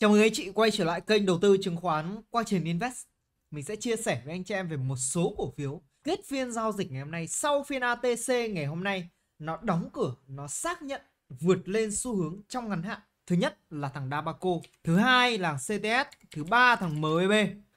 Chào mừng anh chị quay trở lại kênh đầu tư chứng khoán qua Trường Invest. Mình sẽ chia sẻ với anh chị em về một số cổ phiếu kết phiên giao dịch ngày hôm nay sau phiên ATC ngày hôm nay nó đóng cửa, nó xác nhận vượt lên xu hướng trong ngắn hạn. Thứ nhất là thằng Dabaco, thứ hai là CTS, thứ ba thằng MEB,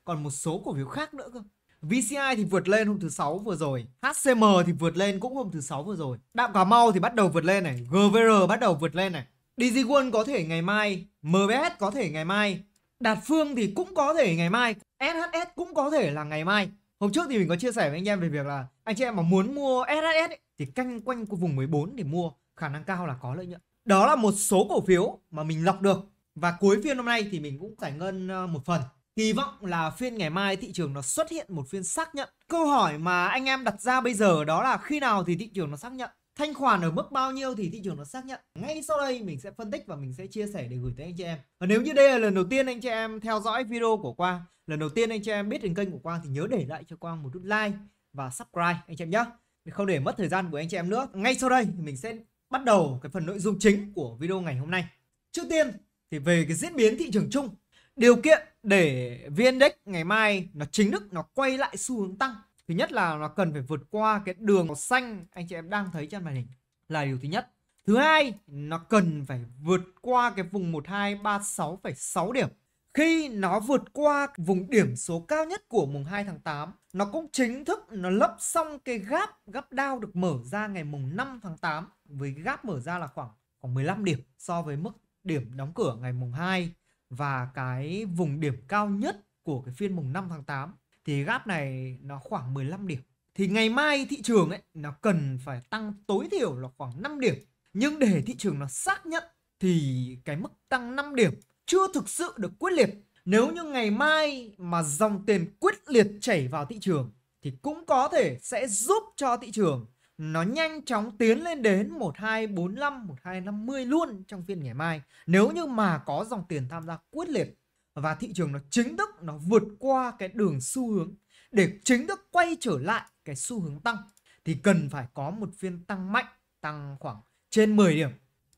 còn một số cổ phiếu khác nữa cơ. VCI thì vượt lên hôm thứ sáu vừa rồi, HCM thì vượt lên cũng hôm thứ sáu vừa rồi. Đạm Cà Mau thì bắt đầu vượt lên này, GVR bắt đầu vượt lên này. DigiWon có thể ngày mai, MBS có thể ngày mai, Đạt Phương thì cũng có thể ngày mai, SHS cũng có thể là ngày mai. Hôm trước thì mình có chia sẻ với anh em về việc là anh chị em mà muốn mua SHS ấy, thì canh quanh của vùng 14 để mua, khả năng cao là có lợi nhuận. Đó là một số cổ phiếu mà mình lọc được và cuối phiên hôm nay thì mình cũng giải ngân ờ, một phần. Kỳ vọng là phiên ngày mai thị trường nó xuất hiện một phiên xác nhận. Câu hỏi mà anh em đặt ra bây giờ đó là khi nào thì thị trường nó xác nhận? thanh khoản ở mức bao nhiêu thì thị trường nó xác nhận ngay sau đây mình sẽ phân tích và mình sẽ chia sẻ để gửi tới anh chị em và nếu như đây là lần đầu tiên anh chị em theo dõi video của quang lần đầu tiên anh chị em biết đến kênh của quang thì nhớ để lại cho quang một nút like và subscribe anh chị em nhé không để mất thời gian của anh chị em nữa ngay sau đây mình sẽ bắt đầu cái phần nội dung chính của video ngày hôm nay trước tiên thì về cái diễn biến thị trường chung điều kiện để vn index ngày mai nó chính thức nó quay lại xu hướng tăng thứ nhất là nó cần phải vượt qua cái đường màu xanh anh chị em đang thấy trên màn hình là điều thứ nhất thứ hai nó cần phải vượt qua cái vùng một hai ba sáu sáu điểm khi nó vượt qua vùng điểm số cao nhất của mùng 2 tháng 8 nó cũng chính thức nó lấp xong cái gap gap down được mở ra ngày mùng 5 tháng 8 với gap mở ra là khoảng khoảng 15 điểm so với mức điểm đóng cửa ngày mùng 2 và cái vùng điểm cao nhất của cái phiên mùng 5 tháng 8 thì gap này nó khoảng 15 điểm thì ngày mai thị trường ấy nó cần phải tăng tối thiểu là khoảng 5 điểm nhưng để thị trường nó xác nhận thì cái mức tăng 5 điểm chưa thực sự được quyết liệt nếu như ngày mai mà dòng tiền quyết liệt chảy vào thị trường thì cũng có thể sẽ giúp cho thị trường nó nhanh chóng tiến lên đến 1245, 1250 luôn trong phiên ngày mai nếu như mà có dòng tiền tham gia quyết liệt và thị trường nó chính thức nó vượt qua cái đường xu hướng để chính thức quay trở lại cái xu hướng tăng thì cần phải có một phiên tăng mạnh tăng khoảng trên 10 điểm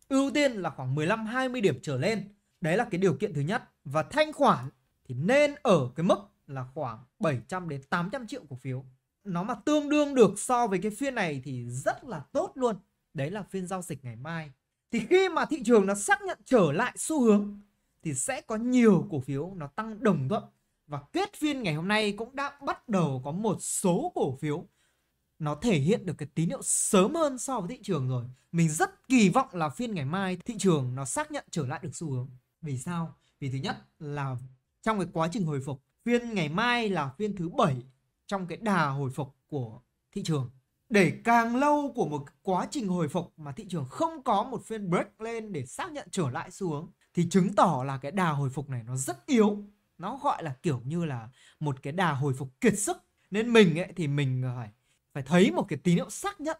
ưu tiên là khoảng 15 20 điểm trở lên đấy là cái điều kiện thứ nhất và thanh khoản thì nên ở cái mức là khoảng 700 đến 800 triệu cổ phiếu nó mà tương đương được so với cái phiên này thì rất là tốt luôn đấy là phiên giao dịch ngày mai thì khi mà thị trường nó xác nhận trở lại xu hướng thì sẽ có nhiều cổ phiếu nó tăng đồng thuận và kết phiên ngày hôm nay cũng đã bắt đầu có một số cổ phiếu nó thể hiện được cái tín hiệu sớm hơn so với thị trường rồi. Mình rất kỳ vọng là phiên ngày mai thị trường nó xác nhận trở lại được xu hướng. Vì sao? Vì thứ nhất là trong cái quá trình hồi phục, phiên ngày mai là phiên thứ bảy trong cái đà hồi phục của thị trường. Để càng lâu của một quá trình hồi phục mà thị trường không có một phiên break lên để xác nhận trở lại xu hướng thì chứng tỏ là cái đà hồi phục này nó rất yếu nó gọi là kiểu như là một cái đà hồi phục kiệt sức nên mình ấy thì mình ờ, phải phải thấy một cái tín hiệu xác nhận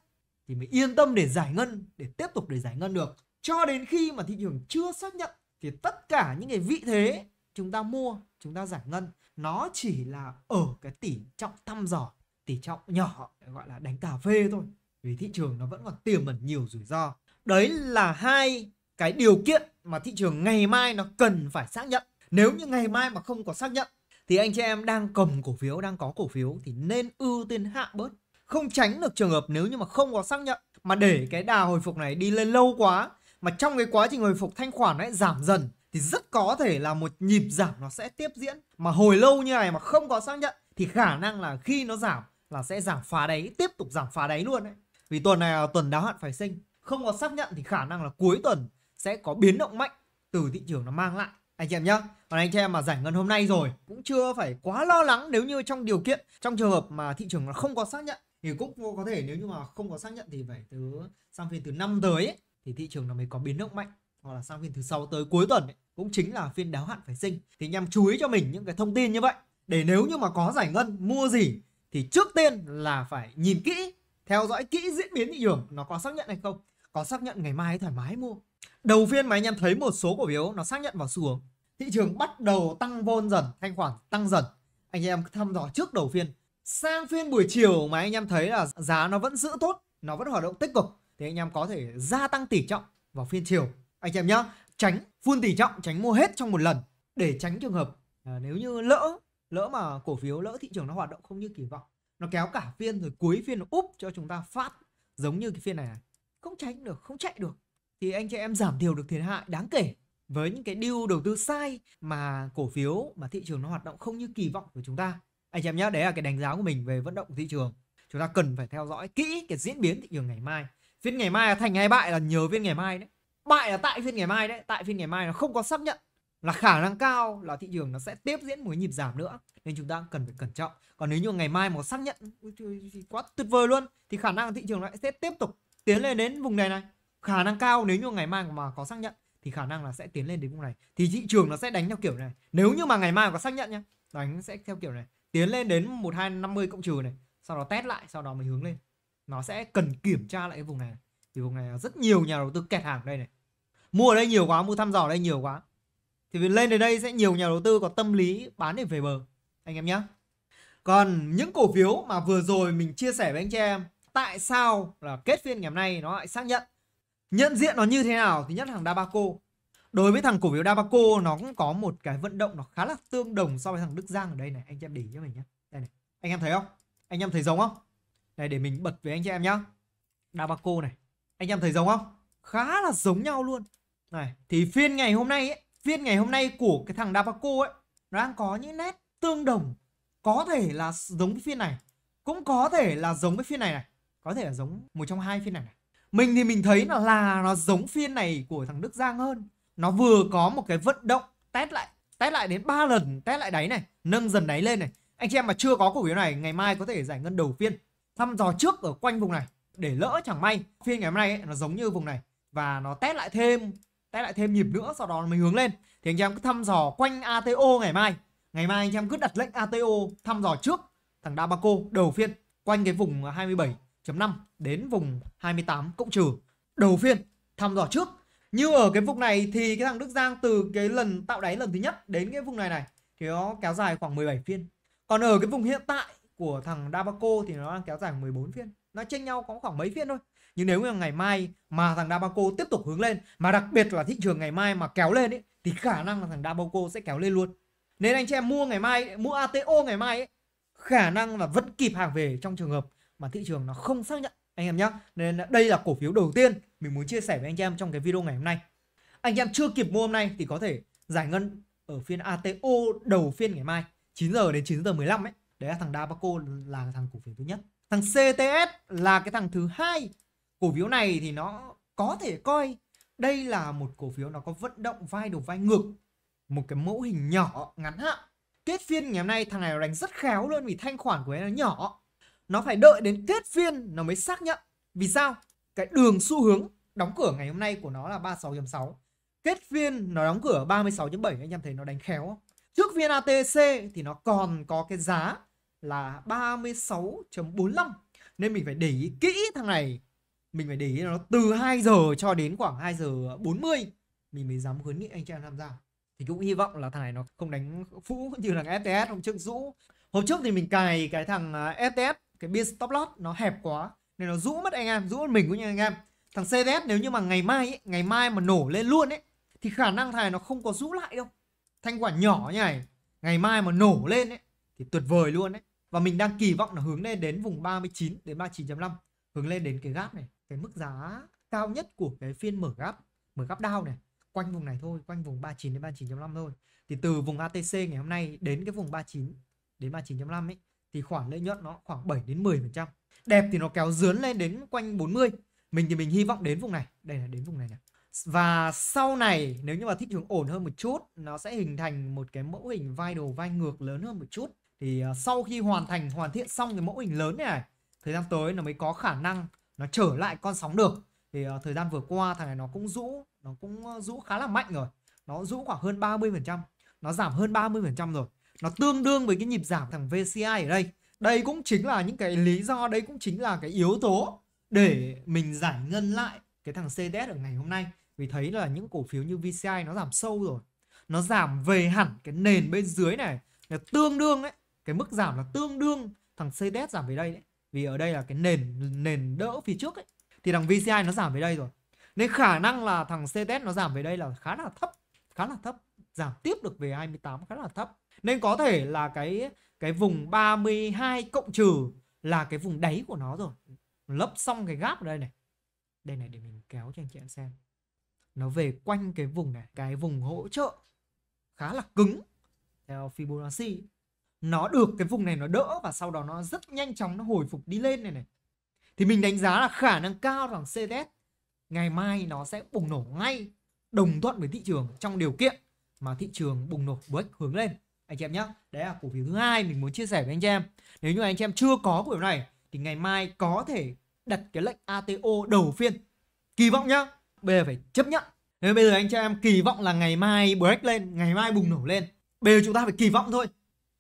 thì mới yên tâm để giải ngân để tiếp tục để giải ngân được cho đến khi mà thị trường chưa xác nhận thì tất cả những cái vị thế chúng ta mua chúng ta giải ngân nó chỉ là ở cái tỷ trọng thăm dò tỷ trọng nhỏ gọi là đánh cà phê thôi vì thị trường nó vẫn còn tiềm ẩn nhiều rủi ro đấy là hai cái điều kiện mà thị trường ngày mai nó cần phải xác nhận nếu như ngày mai mà không có xác nhận thì anh chị em đang cầm cổ phiếu đang có cổ phiếu thì nên ưu tiên hạ bớt không tránh được trường hợp nếu như mà không có xác nhận mà để cái đà hồi phục này đi lên lâu quá mà trong cái quá trình hồi phục thanh khoản ấy giảm dần thì rất có thể là một nhịp giảm nó sẽ tiếp diễn mà hồi lâu như này mà không có xác nhận thì khả năng là khi nó giảm là sẽ giảm phá đáy tiếp tục giảm phá đáy luôn đấy vì tuần này là tuần đáo hạn phái sinh không có xác nhận thì khả năng là cuối tuần sẽ có biến động mạnh từ thị trường nó mang lại anh chị em nhé còn anh chị em mà giải ngân hôm nay rồi cũng chưa phải quá lo lắng nếu như trong điều kiện trong trường hợp mà thị trường nó không có xác nhận thì cũng có thể nếu như mà không có xác nhận thì phải từ sang phiên từ năm tới ấy, thì thị trường nó mới có biến động mạnh hoặc là sang phiên thứ sáu tới cuối tuần ấy, cũng chính là phiên đáo hạn phải sinh thì anh em chú ý cho mình những cái thông tin như vậy để nếu như mà có giải ngân mua gì thì trước tiên là phải nhìn kỹ theo dõi kỹ diễn biến thị trường nó có xác nhận hay không có xác nhận ngày mai thoải mái mua Đầu phiên mà anh em thấy một số cổ phiếu nó xác nhận vào xu hướng. Thị trường bắt đầu tăng vôn dần, thanh khoản tăng dần. Anh em thăm dò trước đầu phiên. Sang phiên buổi chiều mà anh em thấy là giá nó vẫn giữ tốt, nó vẫn hoạt động tích cực thì anh em có thể gia tăng tỷ trọng vào phiên chiều. Anh em nhá, tránh phun tỷ trọng, tránh mua hết trong một lần để tránh trường hợp à, nếu như lỡ lỡ mà cổ phiếu lỡ thị trường nó hoạt động không như kỳ vọng nó kéo cả phiên rồi cuối phiên nó úp cho chúng ta phát giống như cái phiên này. không tránh được không chạy được thì anh chị em giảm thiểu được thiệt hại đáng kể với những cái deal đầu tư sai mà cổ phiếu mà thị trường nó hoạt động không như kỳ vọng của chúng ta. Anh chị em nhé, đấy là cái đánh giá của mình về vận động của thị trường. Chúng ta cần phải theo dõi kỹ cái diễn biến thị trường ngày mai. Phiên ngày mai là thành hay bại là nhờ phiên ngày mai đấy. Bại là tại phiên ngày mai đấy, tại phiên ngày mai nó không có xác nhận là khả năng cao là thị trường nó sẽ tiếp diễn một cái nhịp giảm nữa nên chúng ta cần phải cẩn trọng còn nếu như ngày mai mà xác nhận thì quá tuyệt vời luôn thì khả năng thị trường lại sẽ tiếp tục tiến lên đến vùng này này khả năng cao nếu như ngày mai mà có xác nhận thì khả năng là sẽ tiến lên đến vùng này thì thị trường nó sẽ đánh theo kiểu này nếu như mà ngày mai có xác nhận nhá đánh sẽ theo kiểu này tiến lên đến một hai năm mươi cộng trừ này sau đó test lại sau đó mới hướng lên nó sẽ cần kiểm tra lại cái vùng này thì vùng này rất nhiều nhà đầu tư kẹt hàng đây này mua ở đây nhiều quá mua thăm dò ở đây nhiều quá thì vì lên đến đây sẽ nhiều nhà đầu tư có tâm lý bán để về bờ anh em nhé còn những cổ phiếu mà vừa rồi mình chia sẻ với anh chị em tại sao là kết phiên ngày hôm nay nó lại xác nhận Nhận diện nó như thế nào? thì nhất thằng Dabaco. Đối với thằng cổ phiếu Dabaco nó cũng có một cái vận động nó khá là tương đồng so với thằng Đức Giang ở đây này, anh chị em để cho mình nhé. Đây này. Anh em thấy không? Anh em thấy giống không? này để mình bật với anh chị em nhá. Dabaco này. Anh em thấy giống không? Khá là giống nhau luôn. Này, thì phiên ngày hôm nay ấy, phiên ngày hôm nay của cái thằng Dabaco ấy nó đang có những nét tương đồng có thể là giống với phiên này cũng có thể là giống với phiên này này có thể là giống một trong hai phiên này này mình thì mình thấy là, là nó giống phiên này của thằng Đức Giang hơn nó vừa có một cái vận động test lại test lại đến 3 lần test lại đáy này nâng dần đáy lên này anh chị em mà chưa có cổ phiếu này ngày mai có thể giải ngân đầu phiên thăm dò trước ở quanh vùng này để lỡ chẳng may phiên ngày hôm nay ấy, nó giống như vùng này và nó test lại thêm test lại thêm nhịp nữa sau đó mình hướng lên thì anh chị em cứ thăm dò quanh ATO ngày mai ngày mai anh chị em cứ đặt lệnh ATO thăm dò trước thằng Dabaco đầu phiên quanh cái vùng 27 5 đến vùng 28 cộng trừ đầu phiên thăm dò trước như ở cái vùng này thì cái thằng Đức Giang từ cái lần tạo đáy lần thứ nhất đến cái vùng này này thì nó kéo dài khoảng 17 phiên còn ở cái vùng hiện tại của thằng Dabaco thì nó đang kéo dài 14 phiên nó chênh nhau có khoảng mấy phiên thôi nhưng nếu như ngày mai mà thằng Dabaco tiếp tục hướng lên mà đặc biệt là thị trường ngày mai mà kéo lên ấy thì khả năng là thằng Dabaco sẽ kéo lên luôn nên anh chị em mua ngày mai mua ATO ngày mai ấy, khả năng là vẫn kịp hàng về trong trường hợp mà thị trường nó không xác nhận anh em nhé. Nên đây là cổ phiếu đầu tiên mình muốn chia sẻ với anh em trong cái video ngày hôm nay. Anh em chưa kịp mua hôm nay thì có thể giải ngân ở phiên ATO đầu phiên ngày mai 9 giờ đến 9 giờ 15 ấy. Đấy là thằng Dabaco là thằng cổ phiếu thứ nhất. Thằng CTS là cái thằng thứ hai. Cổ phiếu này thì nó có thể coi đây là một cổ phiếu nó có vận động vai đầu vai ngược, một cái mẫu hình nhỏ ngắn hạn. Kết phiên ngày hôm nay thằng này đánh rất khéo luôn vì thanh khoản của em nó nhỏ nó phải đợi đến kết phiên nó mới xác nhận vì sao cái đường xu hướng đóng cửa ngày hôm nay của nó là 36.6 kết phiên nó đóng cửa ở 36.7 anh em thấy nó đánh khéo không? trước phiên ATC thì nó còn có cái giá là 36.45 nên mình phải để ý kỹ thằng này mình phải để ý nó từ 2 giờ cho đến khoảng 2 giờ 40 mình mới dám khuyến nghị anh em tham gia thì cũng hy vọng là thằng này nó không đánh phũ như là FTS hôm trước rũ hôm trước thì mình cài cái thằng à, FTS cái biên stop loss nó hẹp quá nên nó rũ mất anh em rũ mất mình cũng như anh em thằng CVS nếu như mà ngày mai ấy, ngày mai mà nổ lên luôn ấy thì khả năng thằng này nó không có rũ lại đâu thanh quả nhỏ như này ngày mai mà nổ lên ấy thì tuyệt vời luôn đấy và mình đang kỳ vọng là hướng lên đến vùng 39 đến 39.5 hướng lên đến cái gap này cái mức giá cao nhất của cái phiên mở gap mở gap down này quanh vùng này thôi quanh vùng 39 đến 39.5 thôi thì từ vùng ATC ngày hôm nay đến cái vùng 39 đến 39.5 ấy thì khoản lợi nhuận nó khoảng 7 đến 10%. Đẹp thì nó kéo dướn lên đến quanh 40. Mình thì mình hy vọng đến vùng này. Đây là đến vùng này này. Và sau này nếu như mà thích hướng ổn hơn một chút, nó sẽ hình thành một cái mẫu hình vai đồ vai ngược lớn hơn một chút. Thì à, sau khi hoàn thành hoàn thiện xong cái mẫu hình lớn này, này thời gian tới nó mới có khả năng nó trở lại con sóng được. Thì à, thời gian vừa qua thằng này nó cũng rũ, nó cũng à, rũ khá là mạnh rồi. Nó rũ khoảng hơn 30%, nó giảm hơn 30% rồi nó tương đương với cái nhịp giảm thằng VCI ở đây đây cũng chính là những cái lý do đây cũng chính là cái yếu tố để mình giải ngân lại cái thằng CDS ở ngày hôm nay vì thấy là những cổ phiếu như VCI nó giảm sâu rồi nó giảm về hẳn cái nền bên dưới này là tương đương đấy cái mức giảm là tương đương thằng CDS giảm về đây đấy vì ở đây là cái nền nền đỡ phía trước ấy thì thằng VCI nó giảm về đây rồi nên khả năng là thằng CDS nó giảm về đây là khá là thấp khá là thấp giảm tiếp được về 28 khá là thấp nên có thể là cái cái vùng 32 cộng trừ là cái vùng đáy của nó rồi. Lấp xong cái gap ở đây này. Đây này để mình kéo cho anh chị em xem. Nó về quanh cái vùng này, cái vùng hỗ trợ khá là cứng theo Fibonacci. Nó được cái vùng này nó đỡ và sau đó nó rất nhanh chóng nó hồi phục đi lên này này. Thì mình đánh giá là khả năng cao rằng CDS ngày mai nó sẽ bùng nổ ngay đồng thuận với thị trường trong điều kiện mà thị trường bùng nổ BRICS hướng lên anh chị em nhé đấy là cổ phiếu thứ hai mình muốn chia sẻ với anh chị em nếu như anh chị em chưa có cổ phiếu này thì ngày mai có thể đặt cái lệnh ATO đầu phiên kỳ vọng nhá bây giờ phải chấp nhận nên bây giờ anh chị em kỳ vọng là ngày mai break lên ngày mai bùng nổ lên bây giờ chúng ta phải kỳ vọng thôi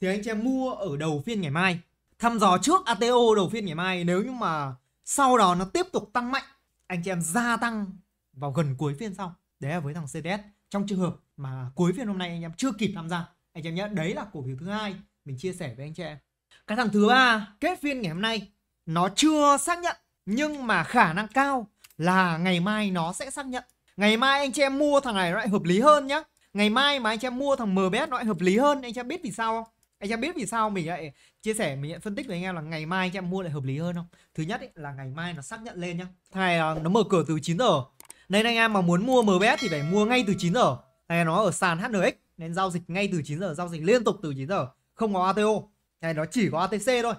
thì anh chị em mua ở đầu phiên ngày mai thăm dò trước ATO đầu phiên ngày mai nếu như mà sau đó nó tiếp tục tăng mạnh anh chị em gia tăng vào gần cuối phiên sau đấy là với thằng CDS trong trường hợp mà cuối phiên hôm nay anh em chưa kịp tham gia anh em nhé đấy là cổ phiếu thứ hai mình chia sẻ với anh chị em cái thằng thứ ba kết phiên ngày hôm nay nó chưa xác nhận nhưng mà khả năng cao là ngày mai nó sẽ xác nhận ngày mai anh chị em mua thằng này nó lại hợp lý hơn nhá ngày mai mà anh chị em mua thằng MBS nó lại hợp lý hơn anh chị em biết vì sao không anh em biết vì sao mình lại chia sẻ mình lại phân tích với anh em là ngày mai anh em mua lại hợp lý hơn không thứ nhất ấy, là ngày mai nó xác nhận lên nhá thằng này nó mở cửa từ 9 giờ nên anh em mà muốn mua MBS thì phải mua ngay từ 9 giờ này nó ở sàn HNX nên giao dịch ngay từ 9 giờ giao dịch liên tục từ 9 giờ không có ATO này nó chỉ có ATC thôi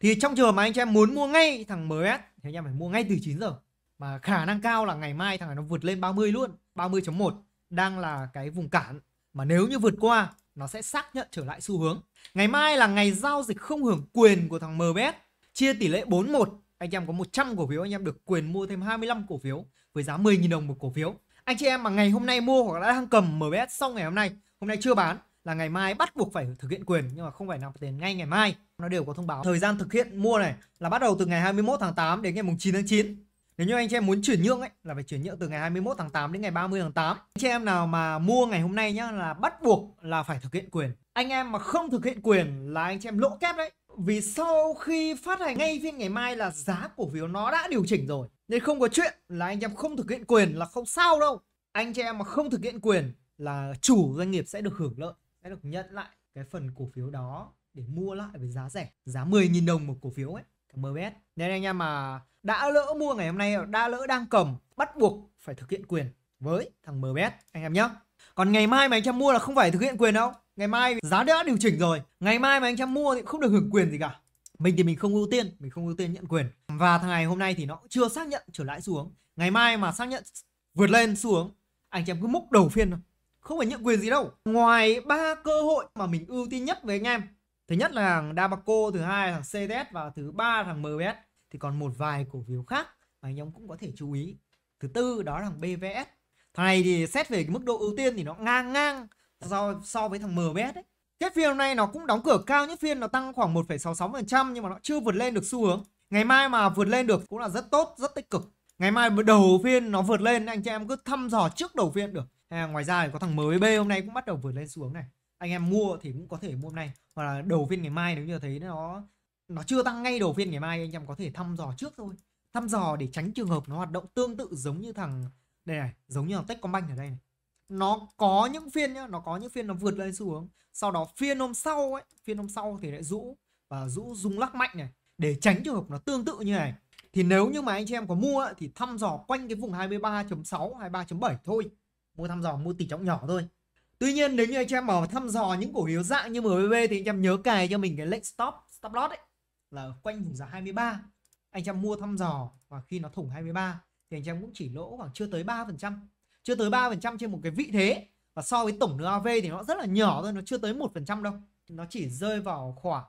thì trong trường hợp mà anh chị em muốn mua ngay thằng MS thì anh em phải mua ngay từ 9 giờ mà khả năng cao là ngày mai thằng này nó vượt lên 30 luôn 30.1 đang là cái vùng cản mà nếu như vượt qua nó sẽ xác nhận trở lại xu hướng ngày mai là ngày giao dịch không hưởng quyền của thằng MBS chia tỷ lệ 41 anh em có 100 cổ phiếu anh em được quyền mua thêm 25 cổ phiếu với giá 10.000 đồng một cổ phiếu anh chị em mà ngày hôm nay mua hoặc đã đang cầm MBS xong ngày hôm nay hôm nay chưa bán là ngày mai bắt buộc phải thực hiện quyền nhưng mà không phải nạp tiền ngay ngày mai nó đều có thông báo thời gian thực hiện mua này là bắt đầu từ ngày 21 tháng 8 đến ngày 9 tháng 9 nếu như anh chị em muốn chuyển nhượng ấy là phải chuyển nhượng từ ngày 21 tháng 8 đến ngày 30 tháng 8 anh chị em nào mà mua ngày hôm nay nhá là bắt buộc là phải thực hiện quyền anh em mà không thực hiện quyền là anh chị em lỗ kép đấy vì sau khi phát hành ngay phiên ngày mai là giá cổ phiếu nó đã điều chỉnh rồi nên không có chuyện là anh em không thực hiện quyền là không sao đâu anh chị em mà không thực hiện quyền là chủ doanh nghiệp sẽ được hưởng lợi sẽ được nhận lại cái phần cổ phiếu đó để mua lại với giá rẻ giá 10.000 đồng một cổ phiếu ấy MBS nên anh em mà đã lỡ mua ngày hôm nay đã lỡ đang cầm bắt buộc phải thực hiện quyền với thằng MBS anh em nhé còn ngày mai mà anh em mua là không phải thực hiện quyền đâu ngày mai giá đã điều chỉnh rồi ngày mai mà anh em mua thì không được hưởng quyền gì cả mình thì mình không ưu tiên mình không ưu tiên nhận quyền và thằng ngày hôm nay thì nó chưa xác nhận trở lại xuống ngày mai mà xác nhận vượt lên xuống anh em cứ múc đầu phiên thôi không phải nhượng quyền gì đâu ngoài ba cơ hội mà mình ưu tiên nhất với anh em thứ nhất là thằng Dabaco thứ hai là thằng CTS và thứ ba là thằng MBS thì còn một vài cổ phiếu khác mà anh em cũng có thể chú ý thứ tư đó là thằng BVS thằng này thì xét về cái mức độ ưu tiên thì nó ngang ngang so, so với thằng MBS đấy Kết phiên hôm nay nó cũng đóng cửa cao nhất phiên nó tăng khoảng 1,66% nhưng mà nó chưa vượt lên được xu hướng. Ngày mai mà vượt lên được cũng là rất tốt, rất tích cực. Ngày mai đầu phiên nó vượt lên anh chị em cứ thăm dò trước đầu phiên được à, ngoài ra thì có thằng MB hôm nay cũng bắt đầu vượt lên xuống này anh em mua thì cũng có thể mua hôm nay hoặc là đầu phiên ngày mai nếu như thấy nó nó chưa tăng ngay đầu phiên ngày mai anh em có thể thăm dò trước thôi thăm dò để tránh trường hợp nó hoạt động tương tự giống như thằng đây này giống như thằng Techcombank ở đây này nó có những phiên nhá nó có những phiên nó vượt lên xuống sau đó phiên hôm sau ấy phiên hôm sau thì lại rũ và rũ rung lắc mạnh này để tránh trường hợp nó tương tự như này thì nếu như mà anh chị em có mua thì thăm dò quanh cái vùng 23.6 23.7 thôi mua thăm dò mua tỷ trọng nhỏ thôi tuy nhiên nếu như anh em mở thăm dò những cổ phiếu dạng như MBB thì anh em nhớ cài cho mình cái lệnh stop stop loss ấy là quanh vùng giá 23 anh em mua thăm dò và khi nó thủng 23 thì anh em cũng chỉ lỗ khoảng chưa tới 3% chưa tới 3% trên một cái vị thế và so với tổng NAV thì nó rất là nhỏ thôi nó chưa tới 1% đâu nó chỉ rơi vào khoảng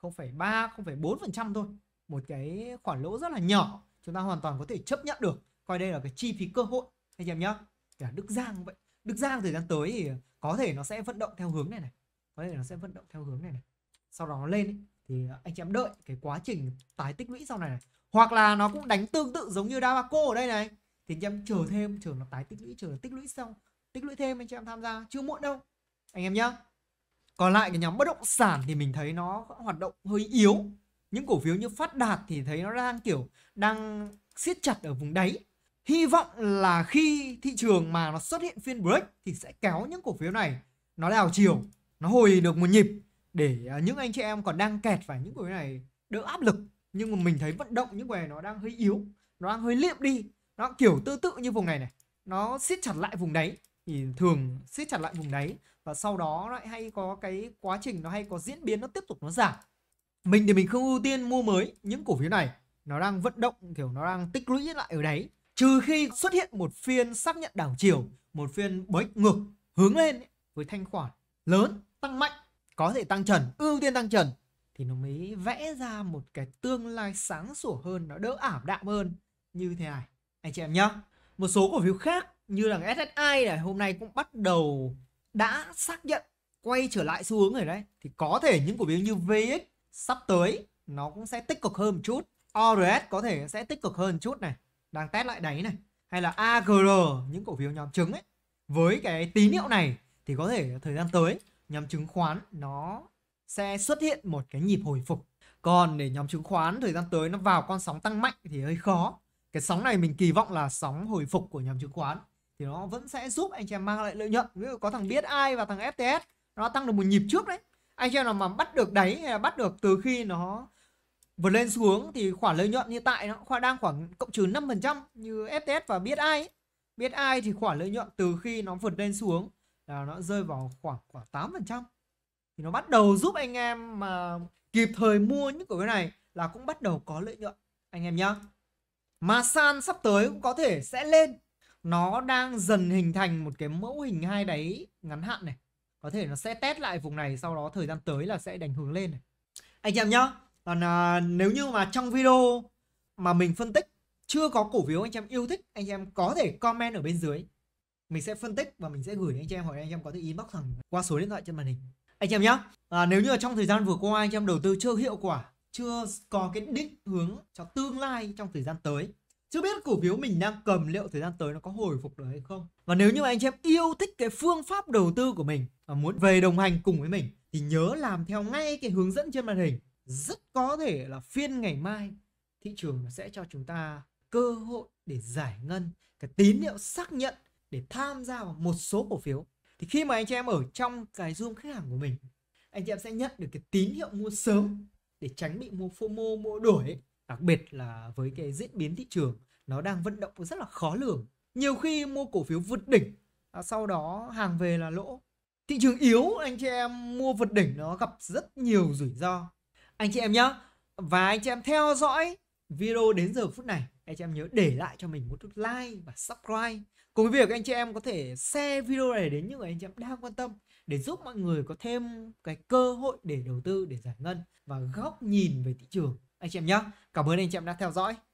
0,3 à, 0,4% thôi một cái khoản lỗ rất là nhỏ chúng ta hoàn toàn có thể chấp nhận được coi đây là cái chi phí cơ hội anh em nhé kể Đức Giang vậy Đức Giang thời gian tới thì có thể nó sẽ vận động theo hướng này này có thể nó sẽ vận động theo hướng này này sau đó nó lên ấy, thì anh chị em đợi cái quá trình tái tích lũy sau này này hoặc là nó cũng đánh tương tự giống như Dabaco ở đây này thì anh em chờ thêm chờ nó tái tích lũy chờ nó tích lũy xong tích lũy thêm anh chị em tham gia chưa muộn đâu anh em nhá còn lại cái nhóm bất động sản thì mình thấy nó hoạt động hơi yếu những cổ phiếu như phát đạt thì thấy nó đang kiểu đang siết chặt ở vùng đáy Hy vọng là khi thị trường mà nó xuất hiện phiên break thì sẽ kéo những cổ phiếu này nó đảo chiều, nó hồi được một nhịp để à, những anh chị em còn đang kẹt vào những cổ phiếu này đỡ áp lực. Nhưng mà mình thấy vận động những cổ này nó đang hơi yếu, nó đang hơi liệm đi, nó kiểu tương tự như vùng này này, nó siết chặt lại vùng đáy thì thường siết chặt lại vùng đáy và sau đó lại hay có cái quá trình nó hay có diễn biến nó tiếp tục nó giảm. Mình thì mình không ưu tiên mua mới những cổ phiếu này, nó đang vận động kiểu nó đang tích lũy lại ở đấy trừ khi xuất hiện một phiên xác nhận đảo chiều một phiên bới ngược hướng lên với thanh khoản lớn tăng mạnh có thể tăng trần ưu tiên tăng trần thì nó mới vẽ ra một cái tương lai sáng sủa hơn nó đỡ ảm đạm hơn như thế này anh chị em nhá một số cổ phiếu khác như là SSI này hôm nay cũng bắt đầu đã xác nhận quay trở lại xu hướng rồi đấy thì có thể những cổ phiếu như VX sắp tới nó cũng sẽ tích cực hơn một chút. ORS có thể sẽ tích cực hơn một chút này đang test lại đáy này hay là AGR những cổ phiếu nhóm chứng ấy với cái tín hiệu này thì có thể thời gian tới nhóm chứng khoán nó sẽ xuất hiện một cái nhịp hồi phục còn để nhóm chứng khoán thời gian tới nó vào con sóng tăng mạnh thì hơi khó cái sóng này mình kỳ vọng là sóng hồi phục của nhóm chứng khoán thì nó vẫn sẽ giúp anh chị em mang lại lợi nhuận ví dụ có thằng biết ai và thằng FTS nó tăng được một nhịp trước đấy anh chị em nào mà bắt được đáy hay là bắt được từ khi nó vừa lên xuống thì khoản lợi nhuận hiện tại nó đang khoảng cộng trừ 5% như FTS và biết ai biết ai thì khoản lợi nhuận từ khi nó vượt lên xuống là nó rơi vào khoảng khoảng 8%. Thì nó bắt đầu giúp anh em mà kịp thời mua những cổ phiếu này là cũng bắt đầu có lợi nhuận anh em nhá. Mà san sắp tới cũng có thể sẽ lên. Nó đang dần hình thành một cái mẫu hình hai đáy ngắn hạn này. Có thể nó sẽ test lại vùng này sau đó thời gian tới là sẽ đánh hướng lên này. Anh em nhá, còn à, nếu như mà trong video mà mình phân tích chưa có cổ phiếu anh em yêu thích anh em có thể comment ở bên dưới mình sẽ phân tích và mình sẽ gửi anh em hoặc anh em có thể inbox thẳng qua số điện thoại trên màn hình anh em nhé à, nếu như trong thời gian vừa qua anh em đầu tư chưa hiệu quả chưa có cái định hướng cho tương lai trong thời gian tới chưa biết cổ phiếu mình đang cầm liệu thời gian tới nó có hồi phục được hay không và nếu như anh em yêu thích cái phương pháp đầu tư của mình và muốn về đồng hành cùng với mình thì nhớ làm theo ngay cái hướng dẫn trên màn hình rất có thể là phiên ngày mai thị trường sẽ cho chúng ta cơ hội để giải ngân cái tín hiệu xác nhận để tham gia vào một số cổ phiếu thì khi mà anh chị em ở trong cái zoom khách hàng của mình anh chị em sẽ nhận được cái tín hiệu mua sớm để tránh bị mua FOMO mua đuổi đặc biệt là với cái diễn biến thị trường nó đang vận động rất là khó lường nhiều khi mua cổ phiếu vượt đỉnh à, sau đó hàng về là lỗ thị trường yếu anh chị em mua vượt đỉnh nó gặp rất nhiều rủi ro anh chị em nhé. Và anh chị em theo dõi video đến giờ phút này, anh chị em nhớ để lại cho mình một chút like và subscribe. Cùng với việc anh chị em có thể share video này đến những người anh chị em đang quan tâm để giúp mọi người có thêm cái cơ hội để đầu tư để giải ngân và góc nhìn về thị trường anh chị em nhé. Cảm ơn anh chị em đã theo dõi.